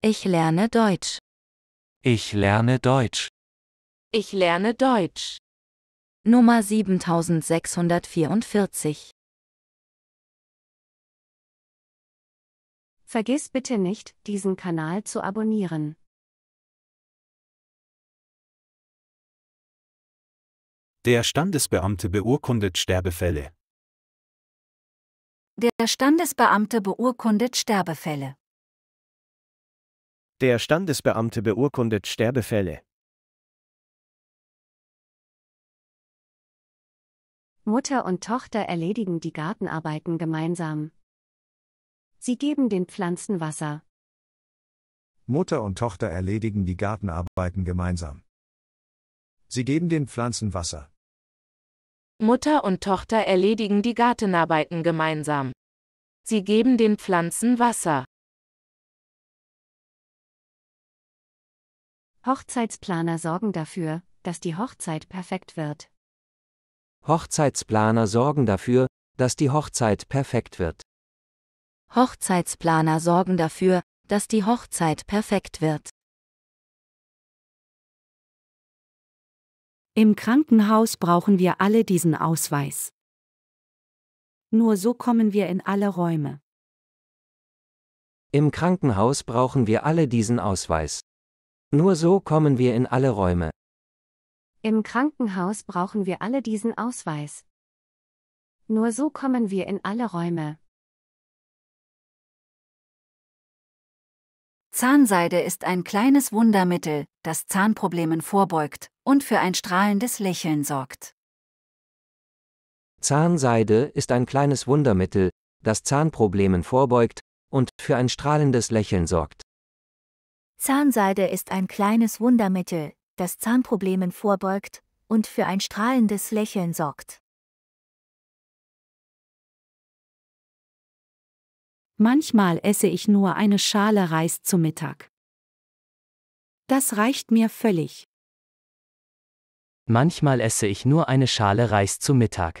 Ich lerne Deutsch. Ich lerne Deutsch. Ich lerne Deutsch. Nummer 7644. Vergiss bitte nicht, diesen Kanal zu abonnieren. Der Standesbeamte beurkundet Sterbefälle. Der Standesbeamte beurkundet Sterbefälle. Der Standesbeamte beurkundet Sterbefälle. Mutter und Tochter erledigen die Gartenarbeiten gemeinsam. Sie geben den Pflanzen Wasser. Mutter und Tochter erledigen die Gartenarbeiten gemeinsam. Sie geben den Pflanzen Wasser. Mutter und Tochter erledigen die Gartenarbeiten gemeinsam. Sie geben den Pflanzen Wasser. Hochzeitsplaner sorgen dafür, dass die Hochzeit perfekt wird. Hochzeitsplaner sorgen dafür, dass die Hochzeit perfekt wird. Hochzeitsplaner sorgen dafür, dass die Hochzeit perfekt wird. Im Krankenhaus brauchen wir alle diesen Ausweis. Nur so kommen wir in alle Räume. Im Krankenhaus brauchen wir alle diesen Ausweis. Nur so kommen wir in alle Räume. Im Krankenhaus brauchen wir alle diesen Ausweis. Nur so kommen wir in alle Räume. Zahnseide ist ein kleines Wundermittel, das Zahnproblemen vorbeugt und für ein strahlendes Lächeln sorgt. Zahnseide ist ein kleines Wundermittel, das Zahnproblemen vorbeugt und für ein strahlendes Lächeln sorgt. Zahnseide ist ein kleines Wundermittel, das Zahnproblemen vorbeugt und für ein strahlendes Lächeln sorgt. Manchmal esse ich nur eine Schale Reis zu Mittag. Das reicht mir völlig. Manchmal esse ich nur eine Schale Reis zu Mittag.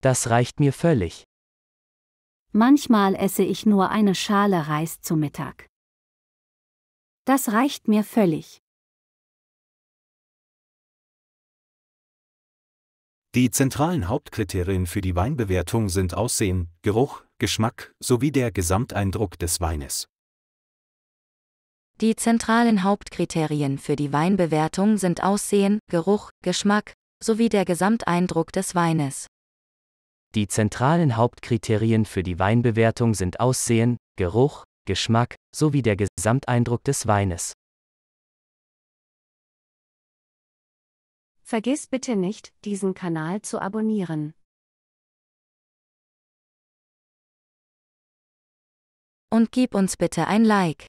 Das reicht mir völlig. Manchmal esse ich nur eine Schale Reis zu Mittag. Das reicht mir völlig. Die zentralen Hauptkriterien für die Weinbewertung sind Aussehen, Geruch, Geschmack sowie der Gesamteindruck des Weines. Die zentralen Hauptkriterien für die Weinbewertung sind Aussehen, Geruch, Geschmack sowie der Gesamteindruck des Weines. Die zentralen Hauptkriterien für die Weinbewertung sind Aussehen, Geruch, Geschmack sowie der Gesamteindruck des Weines. Vergiss bitte nicht, diesen Kanal zu abonnieren. Und gib uns bitte ein Like.